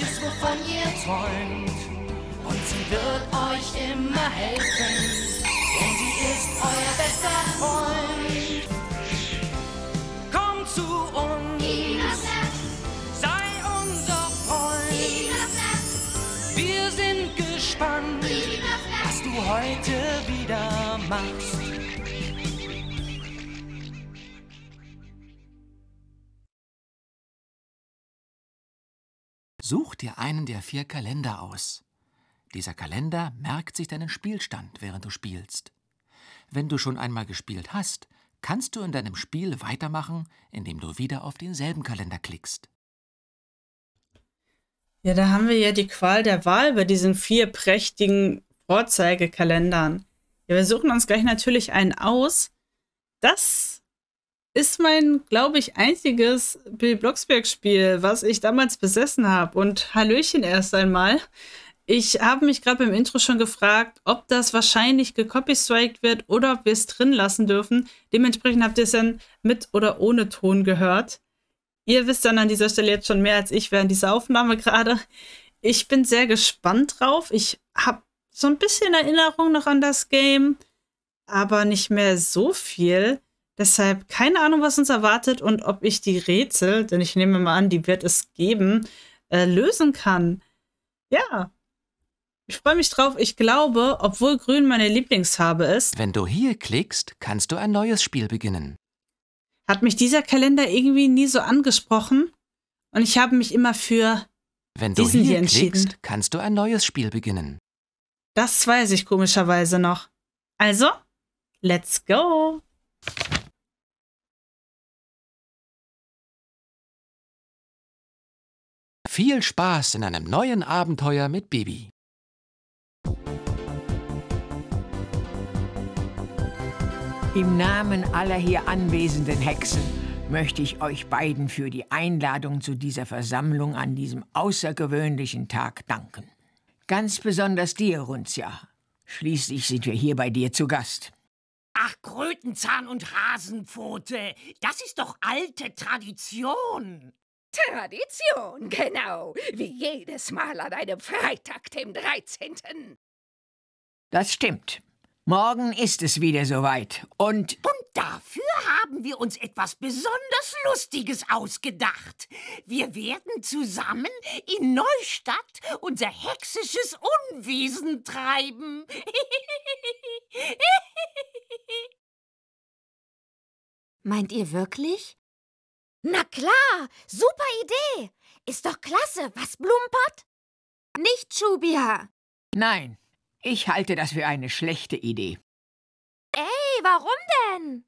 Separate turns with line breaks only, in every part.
manches, wovon ihr träumt. Und sie wird
euch immer helfen, denn sie ist euer bester Freund. Komm zu uns,
sei unser Freund. Wir sind gespannt, was du heute wieder machst. Such dir einen der vier Kalender aus. Dieser Kalender merkt sich deinen Spielstand, während du spielst. Wenn du schon einmal gespielt hast, kannst du in deinem Spiel weitermachen, indem du wieder auf denselben Kalender klickst.
Ja, da haben wir ja die Qual der Wahl bei diesen vier prächtigen Vorzeigekalendern. Ja, wir suchen uns gleich natürlich einen aus. Das ist mein, glaube ich, einziges Bill Blocksberg-Spiel, was ich damals besessen habe. Und Hallöchen erst einmal. Ich habe mich gerade im Intro schon gefragt, ob das wahrscheinlich gekopystriked wird oder ob wir es drin lassen dürfen. Dementsprechend habt ihr es dann mit oder ohne Ton gehört. Ihr wisst dann an dieser Stelle jetzt schon mehr als ich während dieser Aufnahme gerade. Ich bin sehr gespannt drauf. Ich habe so ein bisschen Erinnerung noch an das Game, aber nicht mehr so viel. Deshalb keine Ahnung, was uns erwartet und ob ich die Rätsel, denn ich nehme mal an, die wird es geben, äh, lösen kann. Ja. Ich freue mich drauf. Ich glaube, obwohl grün meine Lieblingsfarbe ist. Wenn du hier klickst, kannst du ein neues Spiel beginnen. Hat mich dieser Kalender irgendwie nie so angesprochen und ich habe mich immer für
Wenn du diesen hier, hier klickst, kannst du ein neues Spiel beginnen.
Das weiß ich komischerweise noch. Also, let's go.
Viel Spaß in einem neuen Abenteuer mit Bibi. Im Namen aller hier anwesenden Hexen möchte ich euch beiden für die Einladung zu dieser Versammlung an diesem außergewöhnlichen Tag danken. Ganz besonders dir, Runzia. Schließlich sind wir hier bei dir zu Gast. Ach, Krötenzahn und Hasenpfote, das ist doch alte Tradition. Tradition, genau, wie jedes Mal an einem Freitag, dem 13. Das stimmt. Morgen ist es wieder soweit und... Und dafür haben wir uns etwas besonders Lustiges ausgedacht. Wir werden zusammen in Neustadt unser hexisches Unwesen treiben. Meint ihr wirklich, na klar, super Idee. Ist doch klasse, was, blumpert? Nicht, Schubia. Nein, ich halte das für eine schlechte Idee. Ey, warum denn?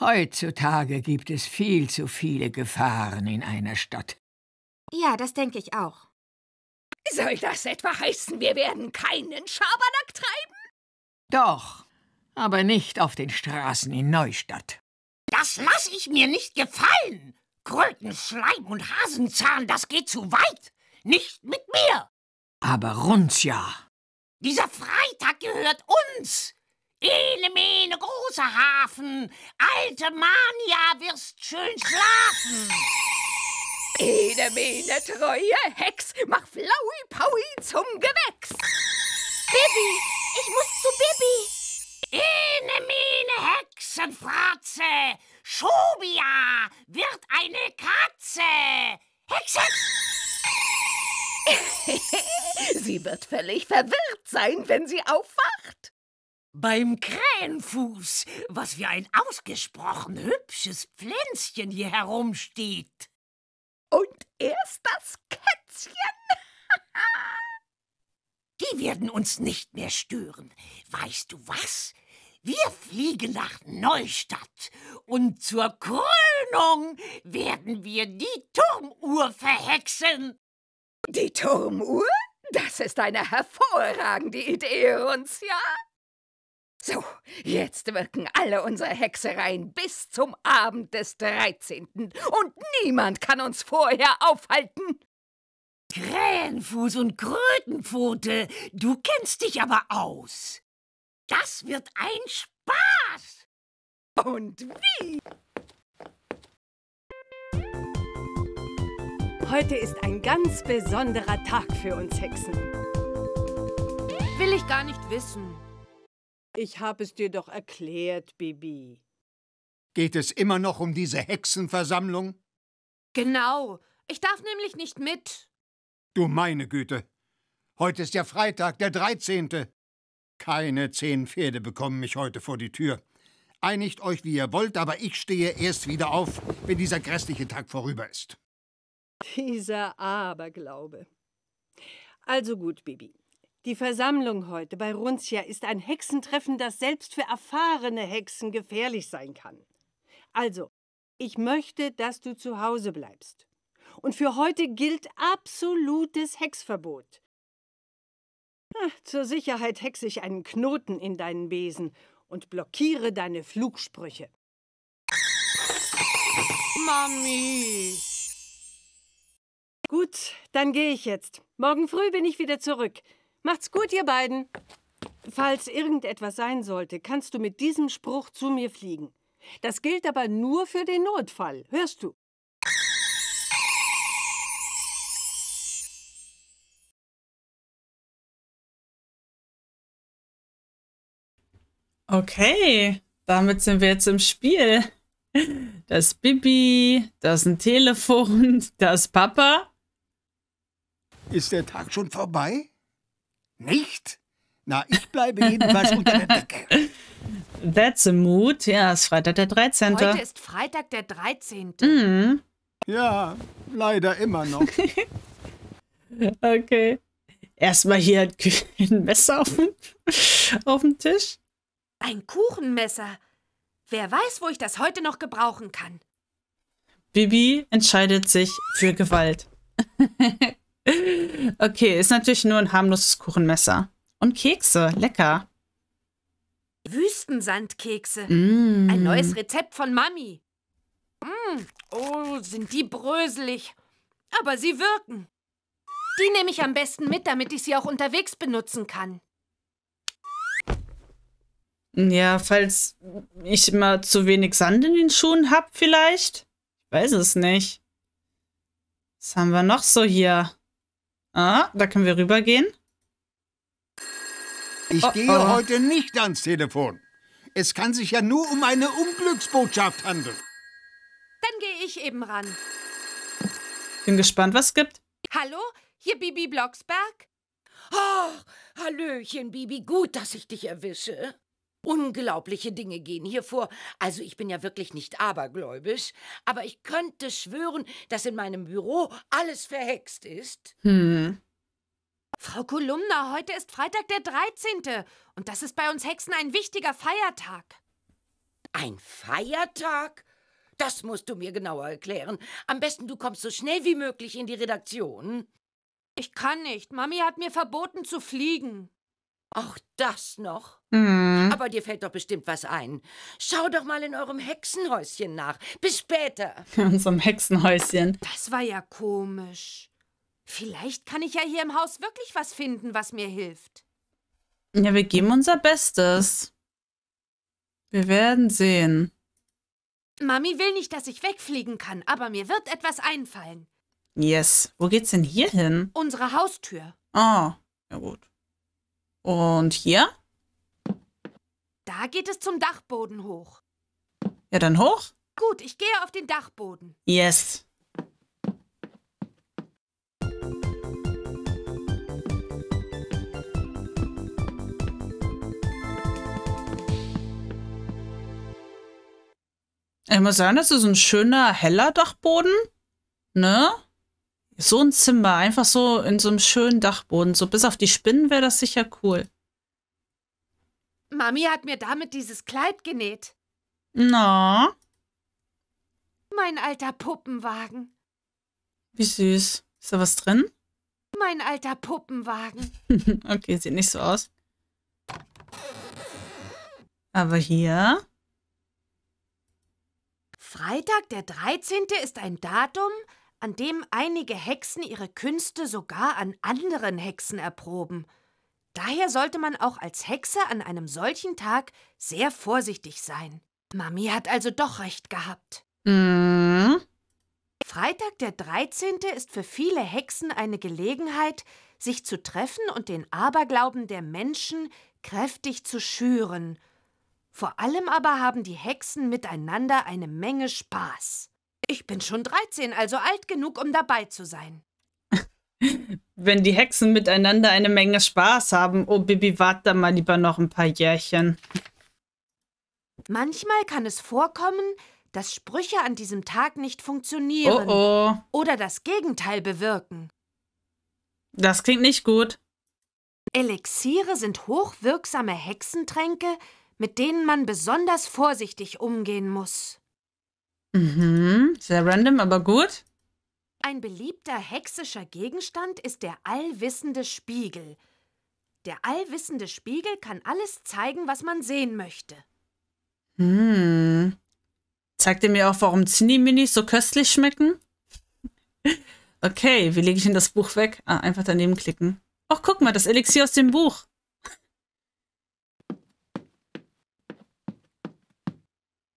Heutzutage gibt es viel zu viele Gefahren in einer Stadt.
Ja, das denke ich auch. Soll das etwa heißen, wir werden keinen Schabernack treiben?
Doch, aber nicht auf den Straßen in Neustadt. Das lass ich mir nicht gefallen. Kröten, Schleim und Hasenzahn, das geht zu weit. Nicht mit mir. Aber Runzja. Dieser Freitag gehört uns. Ene, mene, großer Hafen. Alte Mania wirst schön schlafen. Ede mene, treue Hex, mach Flaui Paui zum Gewächs. Bibi, ich muss zu Bibi. Ene mene, Hexenfratze, Schobia wird eine Katze. Hexe! sie wird völlig verwirrt sein, wenn sie aufwacht. Beim Krähenfuß, was für ein ausgesprochen hübsches Pflänzchen hier herumsteht. Und erst das Kätzchen. Die werden uns nicht mehr stören. Weißt du was? Wir fliegen nach Neustadt und zur Krönung werden wir die Turmuhr verhexen. Die Turmuhr? Das ist eine hervorragende Idee, uns, ja? So, jetzt wirken alle unsere Hexereien bis zum Abend des 13. und niemand kann uns vorher aufhalten. Krähenfuß und Krötenpfote, du kennst dich aber aus. Das wird ein Spaß!
Und wie? Heute ist ein ganz besonderer Tag für uns Hexen. Will ich gar nicht wissen. Ich habe es dir doch erklärt, Bibi.
Geht es immer noch um diese Hexenversammlung?
Genau. Ich darf nämlich nicht mit.
Du meine Güte. Heute ist ja Freitag, der 13. Keine zehn Pferde bekommen mich heute vor die Tür. Einigt euch, wie ihr wollt, aber ich stehe erst wieder auf, wenn dieser grässliche Tag vorüber ist.
Dieser Aberglaube. Also gut, Bibi. Die Versammlung
heute bei Runzia ist ein Hexentreffen, das selbst für erfahrene Hexen gefährlich sein kann. Also, ich möchte, dass du zu Hause bleibst. Und für heute gilt absolutes Hexverbot. Zur Sicherheit hexe ich einen Knoten in deinen Besen und blockiere deine Flugsprüche. Mami! Gut, dann gehe ich jetzt. Morgen früh bin ich wieder zurück. Macht's gut, ihr beiden. Falls irgendetwas sein sollte, kannst du mit diesem Spruch zu mir fliegen. Das gilt aber nur für den Notfall, hörst du? Okay, damit sind wir jetzt im Spiel. Das Bibi, das ein Telefon, das Papa. Ist der Tag schon vorbei? Nicht? Na, ich
bleibe jedenfalls unter
der Decke. That's a mood. Ja, es ist Freitag der 13. Heute ist
Freitag der 13.
Mhm. Ja, leider immer noch. okay. Erstmal hier ein Messer auf dem,
auf dem Tisch. Ein Kuchenmesser. Wer weiß, wo ich das heute noch gebrauchen kann.
Bibi entscheidet sich für Gewalt. okay, ist natürlich nur ein harmloses Kuchenmesser. Und Kekse, lecker.
Wüstensandkekse. Mm. Ein neues Rezept von Mami. Mm. Oh, sind die bröselig. Aber sie wirken. Die nehme ich am besten mit, damit ich sie auch unterwegs benutzen kann.
Ja, falls ich immer zu wenig Sand in den Schuhen habe, vielleicht. Ich weiß es nicht. Was haben wir noch so hier? Ah, da können wir rübergehen.
Ich oh, gehe oh. heute nicht ans Telefon. Es kann sich ja nur um eine Unglücksbotschaft handeln.
Dann gehe ich eben ran.
Bin
gespannt, was es gibt.
Hallo, hier Bibi Blocksberg. Oh, Hallöchen,
Bibi, gut, dass ich dich erwische. Unglaubliche Dinge gehen hier vor. Also ich bin ja wirklich nicht abergläubisch, aber ich könnte schwören, dass in meinem Büro
alles verhext ist. Hm. Frau Kolumna, heute ist Freitag der 13. Und das ist bei uns Hexen ein wichtiger Feiertag.
Ein Feiertag? Das musst du mir genauer erklären. Am besten du kommst so schnell wie möglich
in die Redaktion. Ich kann nicht. Mami hat mir verboten zu fliegen. Auch das noch. Mhm. Aber dir fällt doch bestimmt was ein. Schau doch mal in eurem Hexenhäuschen nach. Bis später. In unserem Hexenhäuschen. Das war ja komisch. Vielleicht kann ich ja hier im Haus wirklich was finden, was mir hilft.
Ja, wir geben unser Bestes. Wir werden sehen.
Mami will nicht, dass ich wegfliegen kann, aber mir wird etwas einfallen.
Yes. Wo geht's denn hier hin?
Unsere Haustür.
Oh, ja gut. Und hier?
Da geht es zum Dachboden hoch.
Ja, dann hoch.
Gut, ich gehe auf den Dachboden.
Yes. Ich muss sagen, das ist ein schöner, heller Dachboden. Ne? So ein Zimmer, einfach so in so einem schönen Dachboden. So bis auf die Spinnen wäre das sicher cool.
Mami hat mir damit dieses Kleid genäht.
Na?
Mein alter Puppenwagen.
Wie süß. Ist da was drin?
Mein alter Puppenwagen.
okay, sieht nicht so aus. Aber hier.
Freitag, der 13. ist ein Datum, an dem einige Hexen ihre Künste sogar an anderen Hexen erproben. Daher sollte man auch als Hexe an einem solchen Tag sehr vorsichtig sein. Mami hat also doch recht gehabt.
Mhm.
Freitag der 13. ist für viele Hexen eine Gelegenheit, sich zu treffen und den Aberglauben der Menschen kräftig zu schüren. Vor allem aber haben die Hexen miteinander eine Menge Spaß. Ich bin schon 13, also alt genug, um dabei zu sein.
Wenn die Hexen miteinander eine Menge Spaß haben, oh Bibi, wart da mal lieber noch ein paar Jährchen.
Manchmal kann es vorkommen, dass Sprüche an diesem Tag nicht funktionieren oh oh. oder das Gegenteil bewirken. Das klingt nicht gut. Elixiere sind hochwirksame Hexentränke, mit denen man besonders vorsichtig umgehen muss.
Mhm, sehr random, aber gut.
Ein beliebter hexischer Gegenstand ist der allwissende Spiegel. Der allwissende Spiegel kann alles zeigen, was man sehen möchte.
Hm. Zeigt ihr mir auch, warum Zinni-Minis so köstlich schmecken? okay, wie lege ich denn das Buch weg? Ah, einfach daneben klicken. Ach, guck mal, das Elixier aus dem Buch.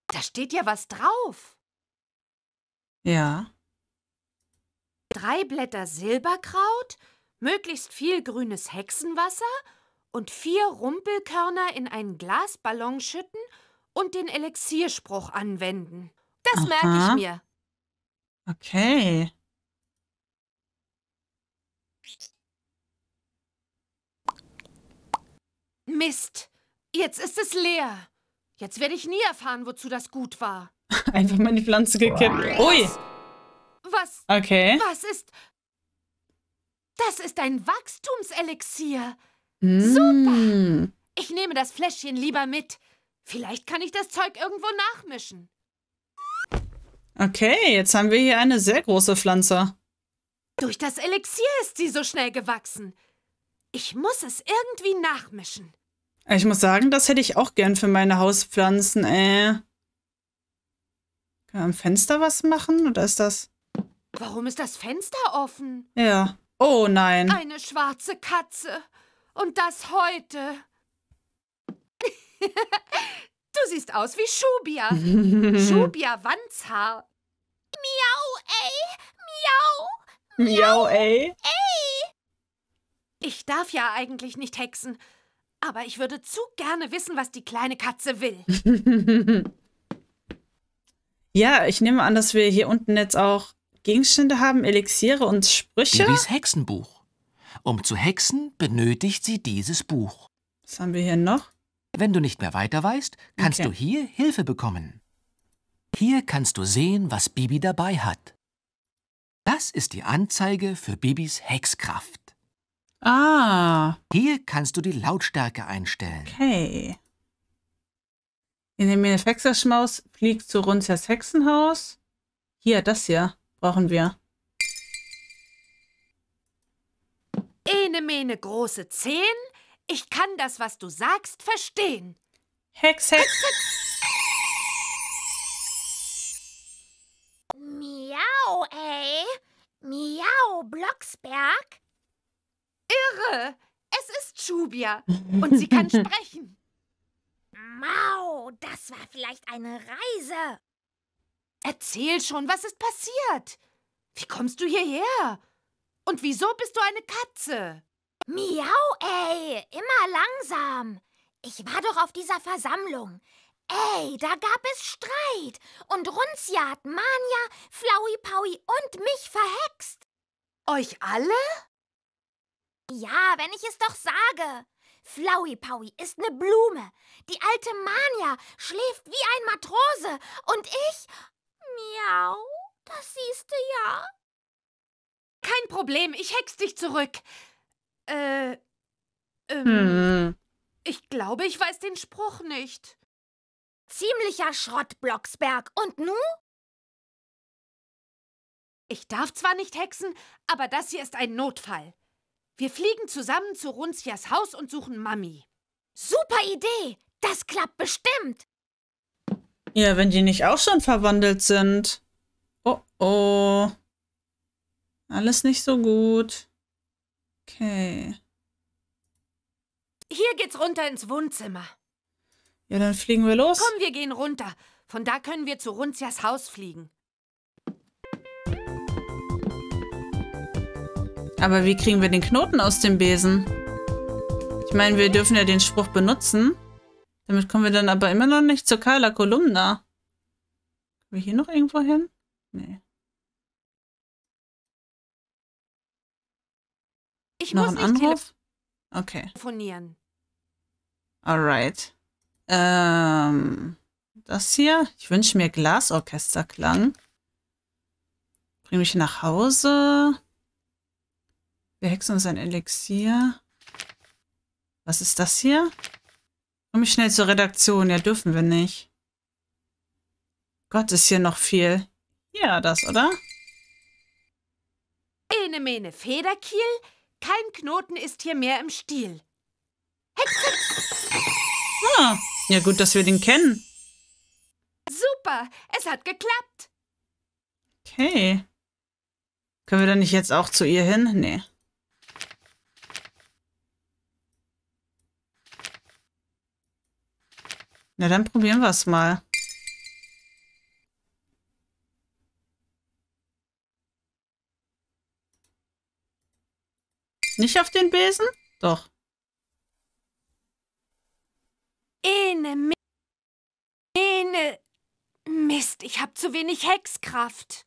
Da steht ja was drauf. Ja. Drei Blätter Silberkraut, möglichst viel grünes Hexenwasser und vier Rumpelkörner in einen Glasballon schütten und den Elixierspruch anwenden. Das Aha. merke ich mir.
Okay.
Mist, jetzt ist es leer. Jetzt werde ich nie erfahren, wozu das gut war.
Einfach mal in die Pflanze gekippt. Ui!
Was? Okay. Was ist... Das ist ein Wachstumselixier.
Mm. Super!
Ich nehme das Fläschchen lieber mit. Vielleicht kann ich das Zeug irgendwo nachmischen.
Okay, jetzt haben wir hier eine sehr große Pflanze.
Durch das Elixier ist sie so schnell gewachsen. Ich muss es irgendwie nachmischen.
Ich muss sagen, das hätte ich auch gern für meine Hauspflanzen, äh. Kann man am Fenster was machen oder ist das.
Warum ist das Fenster offen?
Ja. Oh nein.
Eine schwarze Katze. Und das heute. du siehst aus wie Schubia. Schubia Wandshaar. Miau, ey.
Miau. Miau, ey.
Ey. Ich darf ja eigentlich nicht hexen. Aber ich würde zu gerne wissen, was die kleine Katze will.
Ja, ich nehme an, dass wir hier unten jetzt auch Gegenstände haben, Elixiere
und Sprüche. Bibis Hexenbuch. Um zu hexen, benötigt sie dieses Buch. Was haben wir hier noch? Wenn du nicht mehr weiter weißt, kannst okay. du hier Hilfe bekommen. Hier kannst du sehen, was Bibi dabei hat. Das ist die Anzeige für Bibis Hexkraft. Ah. Hier kannst du die Lautstärke einstellen.
Okay. In den benefactor fliegt zu Runzers Hexenhaus. Hier, das hier brauchen wir.
Ene mene große Zehen. Ich kann das, was du sagst, verstehen. Hex, Hex. Hex. Miau, ey. Miau, Blocksberg. Irre. Es ist Schubia.
Und sie kann sprechen.
Mau, das war vielleicht eine Reise. Erzähl schon, was ist passiert? Wie kommst du hierher? Und wieso bist du eine Katze? Miau, ey, immer
langsam. Ich war doch auf dieser Versammlung. Ey, da gab es Streit. Und Runzia hat Mania, Flaui Paui und mich verhext. Euch alle? Ja, wenn ich es doch sage. Paui ist eine Blume. Die alte Mania schläft wie ein Matrose.
Und ich. Miau, das siehst du ja. Kein Problem, ich hex dich zurück. Äh. Ähm, hm. Ich glaube, ich weiß den Spruch nicht. Ziemlicher Schrott, Blocksberg. Und nu? Ich darf zwar nicht hexen, aber das hier ist ein Notfall. Wir fliegen zusammen zu Runzias Haus und suchen Mami. Super Idee! Das klappt bestimmt!
Ja, wenn die nicht auch schon verwandelt sind. Oh oh. Alles nicht so gut. Okay.
Hier geht's runter ins Wohnzimmer.
Ja, dann fliegen wir los. Komm,
wir gehen runter. Von da können wir zu Runzias Haus fliegen.
Aber wie kriegen wir den Knoten aus dem Besen? Ich meine, wir dürfen ja den Spruch benutzen. Damit kommen wir dann aber immer noch nicht zur Kala Kolumna.
Können wir hier noch irgendwo hin? Nee. Ich noch muss ein Anruf? Okay. Telefonieren.
Alright. Ähm, das hier. Ich wünsche mir Glasorchesterklang. Bring mich nach Hause. Wir hexen und sein Elixier. Was ist das hier? Komm ich schnell zur Redaktion. Ja, dürfen wir nicht. Gott, ist hier noch viel. Ja, das, oder?
Ene mene Federkiel, kein Knoten ist hier mehr im Stiel.
Hex, Ah, ja gut, dass wir den kennen.
Super, es hat geklappt.
Okay. Können wir dann nicht jetzt auch zu ihr hin? Nee. Na, dann probieren wir es mal. Nicht auf den Besen? Doch.
Ene, Ene. Mist, ich habe zu wenig Hexkraft.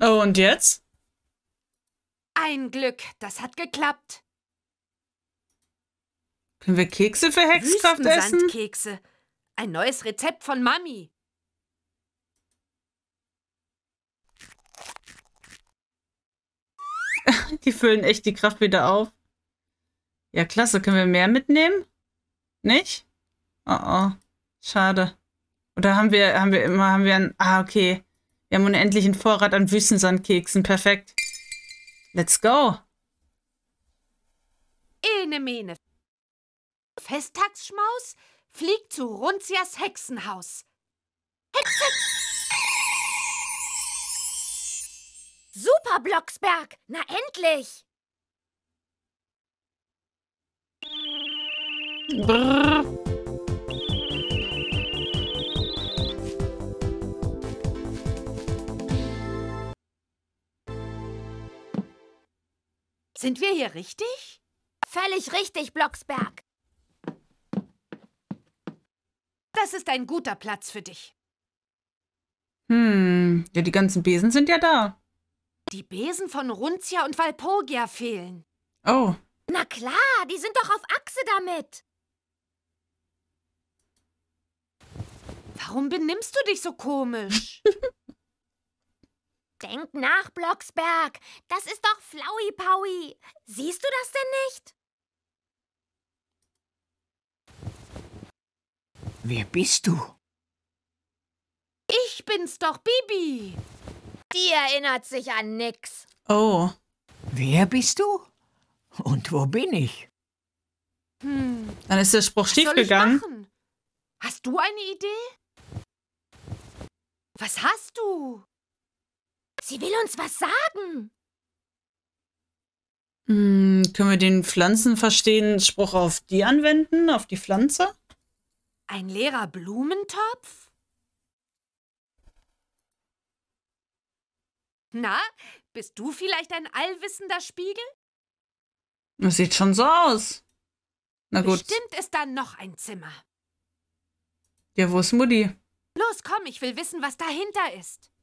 Oh, und jetzt?
Ein Glück, das hat geklappt.
Können wir Kekse für Hexkraft essen?
Sandkekse. Ein neues Rezept von Mami.
die füllen echt die Kraft wieder auf. Ja, klasse. Können wir mehr mitnehmen? Nicht? Oh, oh. Schade. Oder haben wir, haben wir immer, haben wir einen, ah, okay. Wir haben unendlichen Vorrat an Wüstensandkeksen. Perfekt. Let's go.
Ene, mene, Festtagsschmaus fliegt zu Runzias Hexenhaus. Hex, Hex! Super, Blocksberg! Na endlich! Brrr. Sind wir hier richtig? Völlig richtig, Blocksberg. Das ist ein guter Platz für dich.
Hm, ja, die ganzen Besen sind ja da.
Die Besen von Runzia und Valpogia fehlen. Oh. Na klar, die sind doch auf Achse damit. Warum benimmst du dich so komisch? Denk nach, Blocksberg. Das ist doch Flauipaui. Siehst du das denn nicht?
Wer bist du?
Ich bin's doch, Bibi. Die erinnert sich an nix.
Oh. Wer bist du? Und wo bin ich?
Hm.
Dann ist der Spruch schiefgegangen.
Hast du eine Idee? Was hast du? Sie will uns was sagen.
Hm, können wir den Pflanzenverstehen Spruch auf die anwenden, auf die Pflanze?
Ein leerer Blumentopf? Na, bist du vielleicht ein allwissender Spiegel?
Das sieht schon so aus. Na gut.
Bestimmt ist da noch ein Zimmer.
Ja, wo ist Mutti?
Los, komm, ich will wissen, was dahinter ist.